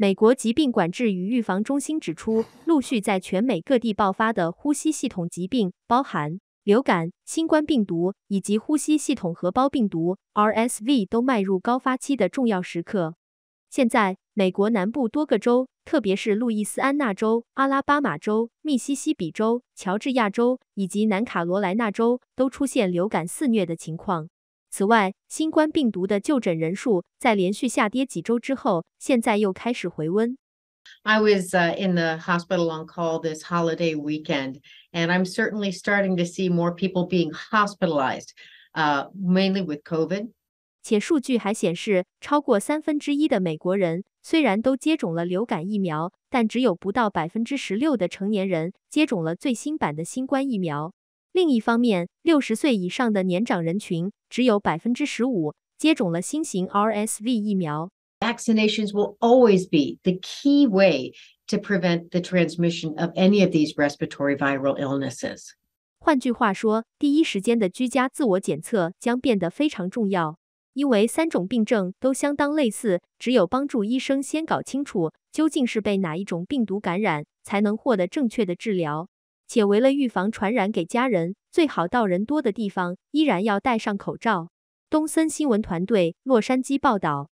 美国疾病管制与预防中心指出，陆续在全美各地爆发的呼吸系统疾病，包含流感、新冠病毒以及呼吸系统合胞病毒 （RSV），都迈入高发期的重要时刻。现在，美国南部多个州，特别是路易斯安那州、阿拉巴马州、密西西比州、乔治亚州以及南卡罗来纳州，都出现流感肆虐的情况。此外，新冠病毒的就诊人数在连续下跌几周之后，现在又开始回温。I was uh in the hospital on call this holiday weekend, and I'm certainly starting to see more people being hospitalized, uh mainly with COVID. 且数据还显示，超过三分之一的美国人虽然都接种了流感疫苗，但只有不到百分之十六的成年人接种了最新版的新冠疫苗。另一方面，六十岁以上的年长人群只有百分之十五接种了新型 RSV 疫苗。Vaccinations will always be the key way to prevent the transmission of any of these respiratory viral illnesses。换句话说，第一时间的居家自我检测将变得非常重要，因为三种病症都相当类似，只有帮助医生先搞清楚究竟是被哪一种病毒感染，才能获得正确的治疗。且为了预防传染给家人，最好到人多的地方，依然要戴上口罩。东森新闻团队洛杉矶报道。